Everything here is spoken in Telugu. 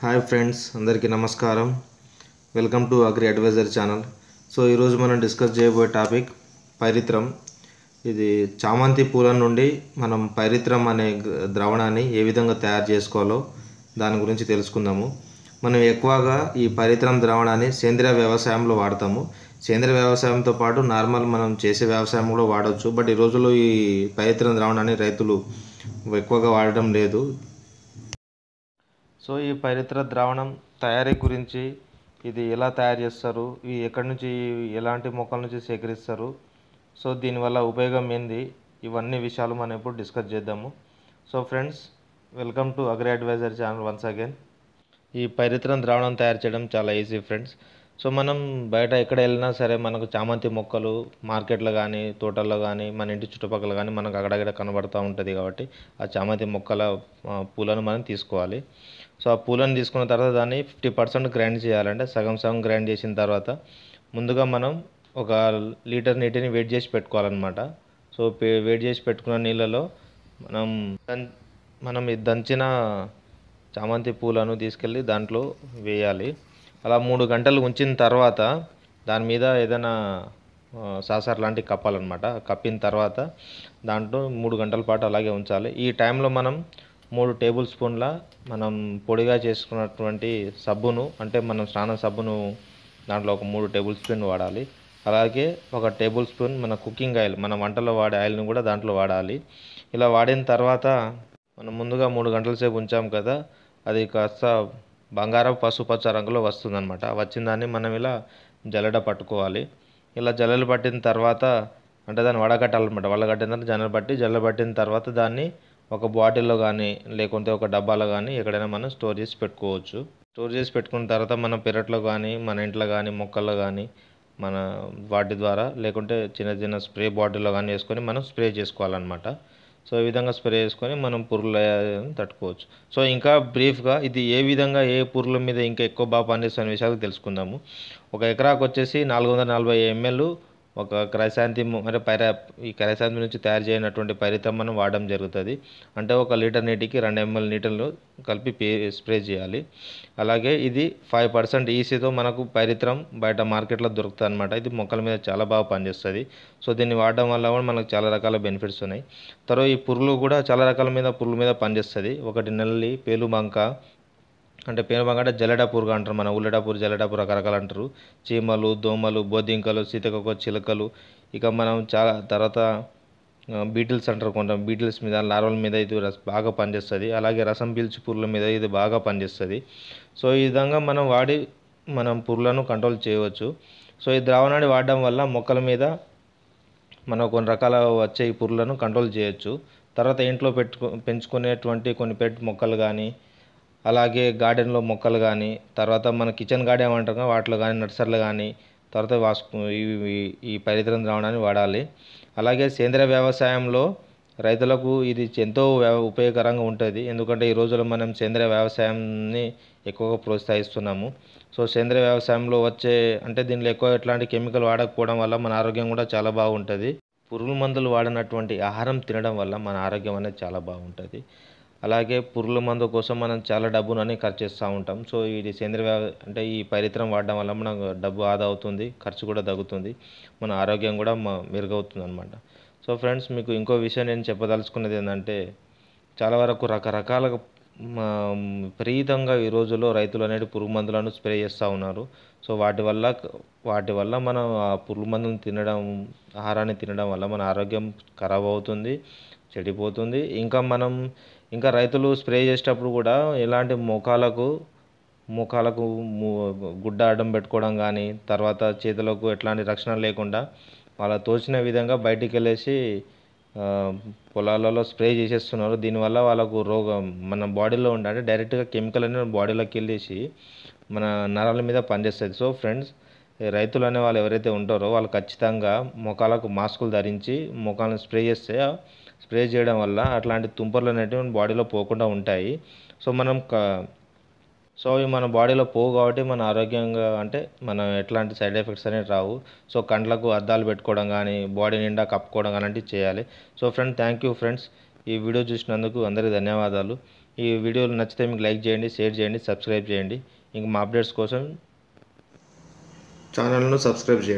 హాయ్ ఫ్రెండ్స్ అందరికీ నమస్కారం welcome to Agri Advisor channel so ఈరోజు మనం డిస్కస్ చేయబోయే టాపిక్ పైరిత్రం ఇది చామంతి పూల నుండి మనం పైరిత్రం అనే ద్రవణాన్ని ఏ విధంగా తయారు చేసుకోవాలో దాని గురించి తెలుసుకుందాము మనం ఎక్కువగా ఈ పరిత్రం ద్రావణాన్ని సేంద్రియ వ్యవసాయంలో వాడతాము సేంద్రియ వ్యవసాయంతో పాటు నార్మల్ మనం చేసే వ్యవసాయం కూడా వాడవచ్చు బట్ ఈ రోజుల్లో ఈ పరిత్రం ద్రావణాన్ని రైతులు ఎక్కువగా వాడడం లేదు సో ఈ పవిత్ర ద్రావణం తయారీ గురించి ఇది ఎలా తయారు చేస్తారు ఇవి ఎక్కడి నుంచి ఎలాంటి మొక్కల నుంచి సేకరిస్తారు సో దీనివల్ల ఉపయోగం ఏంది ఇవన్నీ విషయాలు మనం ఇప్పుడు డిస్కస్ చేద్దాము so friends welcome to Agri Advisor channel once again ఈ పరిత్రం ద్రావణం తయారు చేయడం చాలా ఈజీ ఫ్రెండ్స్ సో మనం బయట ఎక్కడ వెళ్ళినా సరే మనకు చామంతి మొక్కలు మార్కెట్లో కానీ తోటల్లో కానీ మన ఇంటి చుట్టుపక్కల కానీ మనకు అక్కడక్కడ కనబడుతూ ఉంటుంది కాబట్టి ఆ చామంతి మొక్కల పూలను మనం తీసుకోవాలి సో ఆ పూలను తీసుకున్న తర్వాత దాన్ని ఫిఫ్టీ పర్సెంట్ గ్రైండ్ చేయాలంటే సగం సగం గ్రైండ్ చేసిన తర్వాత ముందుగా మనం ఒక లీటర్ నీటిని వేడి చేసి పెట్టుకోవాలన్నమాట సో వేడి చేసి పెట్టుకున్న నీళ్ళలో మనం మనం దంచిన చామంతి పూలను తీసుకెళ్ళి దాంట్లో వేయాలి అలా మూడు గంటలు ఉంచిన తర్వాత దాని మీద ఏదైనా సాసార్ లాంటివి కప్పాలన్నమాట కప్పిన తర్వాత దాంట్లో మూడు గంటల పాటు అలాగే ఉంచాలి ఈ టైంలో మనం మూడు టేబుల్ స్పూన్ల మనం పొడిగా చేసుకున్నటువంటి సబ్బును అంటే మనం స్నాన సబ్బును దాంట్లో ఒక మూడు టేబుల్ స్పూన్ వాడాలి అలాగే ఒక టేబుల్ స్పూన్ మన కుకింగ్ ఆయిల్ మన వంటలో వాడే ఆయిల్ని కూడా దాంట్లో వాడాలి ఇలా వాడిన తర్వాత మనం ముందుగా మూడు గంటల సేపు ఉంచాం కదా అది కాస్త బంగారం పసుపచ్చ రంగులో వస్తుందన్నమాట వచ్చిన దాన్ని మనం ఇలా జల్లెడ పట్టుకోవాలి ఇలా జల్లెలు పట్టిన తర్వాత అంటే దాన్ని వడగట్టాలన్నమాట వడగట్టిన తర్వాత జల్లెడ పట్టి జల్లెడ పట్టిన తర్వాత దాన్ని ఒక బాటిల్లో కానీ లేకుంటే ఒక డబ్బాలో కానీ ఎక్కడైనా మనం స్టోర్ చేసి పెట్టుకోవచ్చు స్టోర్ చేసి పెట్టుకున్న తర్వాత మన పెరట్లో కానీ మన ఇంట్లో కానీ మొక్కల్లో కానీ మన వాటి ద్వారా లేకుంటే చిన్న చిన్న స్ప్రే బాటిల్లో కానీ వేసుకొని మనం స్ప్రే చేసుకోవాలన్నమాట సో ఈ విధంగా స్ప్రే చేసుకొని మనం పురుగుల తట్టుకోవచ్చు సో ఇంకా బ్రీఫ్గా ఇది ఏ విధంగా ఏ పురుగుల మీద ఇంకా ఎక్కువ బాగా అనే విషయాలు తెలుసుకుందాము ఒక ఎకరాకు వచ్చేసి నాలుగు వందల నలభై ఎంఎల్ ఒక క్రైశాంతి మరి పైరా ఈ క్రైశాంతి నుంచి తయారు చేయనటువంటి పరితమ్మను వాడడం జరుగుతుంది అంటే ఒక లీటర్ నీటికి రెండు ఎంఎల్ నీటిలో కలిపి స్ప్రే చేయాలి అలాగే ఇది ఫైవ్ పర్సెంట్ ఈసీతో మనకు పైరిత్రం బయట మార్కెట్లో దొరుకుతుంది అనమాట ఇది మొక్కల మీద చాలా బాగా పనిచేస్తుంది సో దీన్ని వాడడం వల్ల కూడా మనకు చాలా రకాల బెనిఫిట్స్ ఉన్నాయి తర్వాత ఈ పురుగులు కూడా చాలా రకాల మీద పురుగుల మీద పనిచేస్తుంది ఒకటి నల్లి పేలుబంక అంటే పేరు పేనుబంగ జలడాపూర్గా అంటారు మన ఉల్లడాపూర్ జలడాపూర్ రకరకాలు అంటారు చీమలు దోమలు బొద్దింకలు సీతకొక చిలుకలు ఇక మనం చాలా తర్వాత బీటిల్స్ అంటారు కొంత బీటిల్స్ మీద లార్వల మీద ఇది బాగా పనిచేస్తుంది అలాగే రసం పీల్చి పురుగుల మీద ఇది బాగా పనిచేస్తుంది సో ఈ విధంగా మనం వాడి మనం పురులను కంట్రోల్ చేయవచ్చు సో ఈ ద్రావణాన్ని వాడడం వల్ల మొక్కల మీద మనం కొన్ని రకాల వచ్చే ఈ పురులను కంట్రోల్ చేయవచ్చు తర్వాత ఇంట్లో పెట్టుకు పెంచుకునేటువంటి కొన్ని పెట్ మొక్కలు కానీ అలాగే గార్డెన్లో మొక్కలు కానీ తర్వాత మన కిచెన్ గార్డెన్ అంటాం కదా వాటిలో కానీ నర్సరీలు కానీ తర్వాత వాసు ఈ పరితరం ద్రావణాన్ని వాడాలి అలాగే సేంద్రియ వ్యవసాయంలో రైతులకు ఇది ఎంతో ఉపయోగకరంగా ఉంటుంది ఎందుకంటే ఈ రోజుల్లో మనం సేంద్రియ వ్యవసాయాన్ని ఎక్కువగా ప్రోత్సహిస్తున్నాము సో సేంద్రీయ వ్యవసాయంలో వచ్చే అంటే దీనిలో ఎక్కువ ఎట్లాంటి కెమికల్ వాడకపోవడం వల్ల మన ఆరోగ్యం కూడా చాలా బాగుంటుంది పురుగు మందులు వాడినటువంటి ఆహారం తినడం వల్ల మన ఆరోగ్యం అనేది చాలా బాగుంటుంది అలాగే పురుగుల మందు కోసం మనం చాలా అనేది ఖర్చు చేస్తూ ఉంటాం సో ఇది సేంద్రియ అంటే ఈ పరిత్రం వాడడం వల్ల మనకు డబ్బు ఆదా అవుతుంది ఖర్చు కూడా తగ్గుతుంది మన ఆరోగ్యం కూడా మెరుగవుతుంది అనమాట సో ఫ్రెండ్స్ మీకు ఇంకో విషయం నేను చెప్పదలుచుకున్నది ఏంటంటే చాలా వరకు రకరకాల విపరీతంగా ఈ రోజుల్లో రైతులు అనేది పురుగు మందులను స్ప్రే చేస్తూ ఉన్నారు సో వాటి వల్ల వాటి వల్ల మనం ఆ పురుగు మందులను తినడం ఆహారాన్ని తినడం వల్ల మన ఆరోగ్యం ఖరాబ్ అవుతుంది చెడిపోతుంది ఇంకా మనం ఇంకా రైతులు స్ప్రే చేసేటప్పుడు కూడా ఎలాంటి మోకాలకు ముఖాలకు గుడ్డ అడ్డం పెట్టుకోవడం కానీ తర్వాత చేతులకు ఎట్లాంటి రక్షణ లేకుండా వాళ్ళ తోచిన విధంగా బయటికి వెళ్ళేసి పొలాలలో స్ప్రే చేసేస్తున్నారు దీనివల్ల వాళ్ళకు రోగం మన బాడీలో ఉండే అంటే డైరెక్ట్గా కెమికల్ అనేది బాడీలోకి వెళ్ళేసి మన నరాల మీద పనిచేస్తుంది సో ఫ్రెండ్స్ రైతులు అనే వాళ్ళు ఎవరైతే ఉంటారో వాళ్ళు ఖచ్చితంగా ముఖాలకు మాస్కులు ధరించి ముఖాలను స్ప్రే చేస్తే స్ప్రే చేయడం వల్ల అట్లాంటి తుంపర్లు అనేటివి బాడీలో పోకుండా ఉంటాయి సో మనం సో అవి మన బాడీలో పోవు కాబట్టి మన ఆరోగ్యంగా అంటే మనం ఎట్లాంటి సైడ్ ఎఫెక్ట్స్ అనేవి రావు సో కండ్లకు అద్దాలు పెట్టుకోవడం కానీ బాడీ నిండా కప్పుకోవడం కానీ చేయాలి so friend thank you friends ఈ వీడియో చూసినందుకు అందరికీ ధన్యవాదాలు ఈ వీడియోలు నచ్చితే మీకు లైక్ చేయండి షేర్ చేయండి సబ్స్క్రైబ్ చేయండి ఇంక మా అప్డేట్స్ కోసం ఛానల్ను సబ్స్క్రైబ్ చేయండి